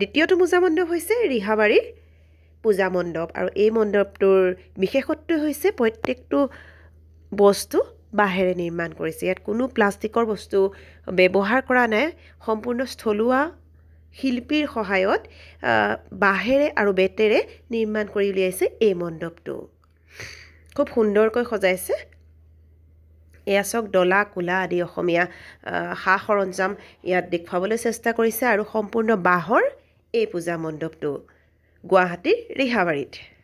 দ্বিতীয়টো পূজা মণ্ডপ হৈছে ৰিহাবাৰীৰ পূজা মণ্ডপ আৰু এই মণ্ডপটোৰ বিশেষত্বই হৈছে প্ৰত্যেকটো বস্তু বাঁহেৰে নিৰ্মাণ কৰিছে ইয়াত কোনো প্লাষ্টিকৰ বস্তু ব্যৱহাৰ কৰা নাই সম্পূৰ্ণ স্থলুৱা শিল্পীৰ সহায়ত বাঁহেৰে আৰু বেতেৰে নিৰ্মাণ কৰি উলিয়াইছে এই মণ্ডপটো খুব সুন্দৰকৈ সজাইছে এয়া চাওক ডলা কোলা আদি অসমীয়া সা সৰঞ্জাম ইয়াত দেখুৱাবলৈ চেষ্টা কৰিছে আৰু সম্পূৰ্ণ বাঁহৰ এই পূজা মণ্ডপটো গুৱাহাটীৰ ৰিহাবাৰীত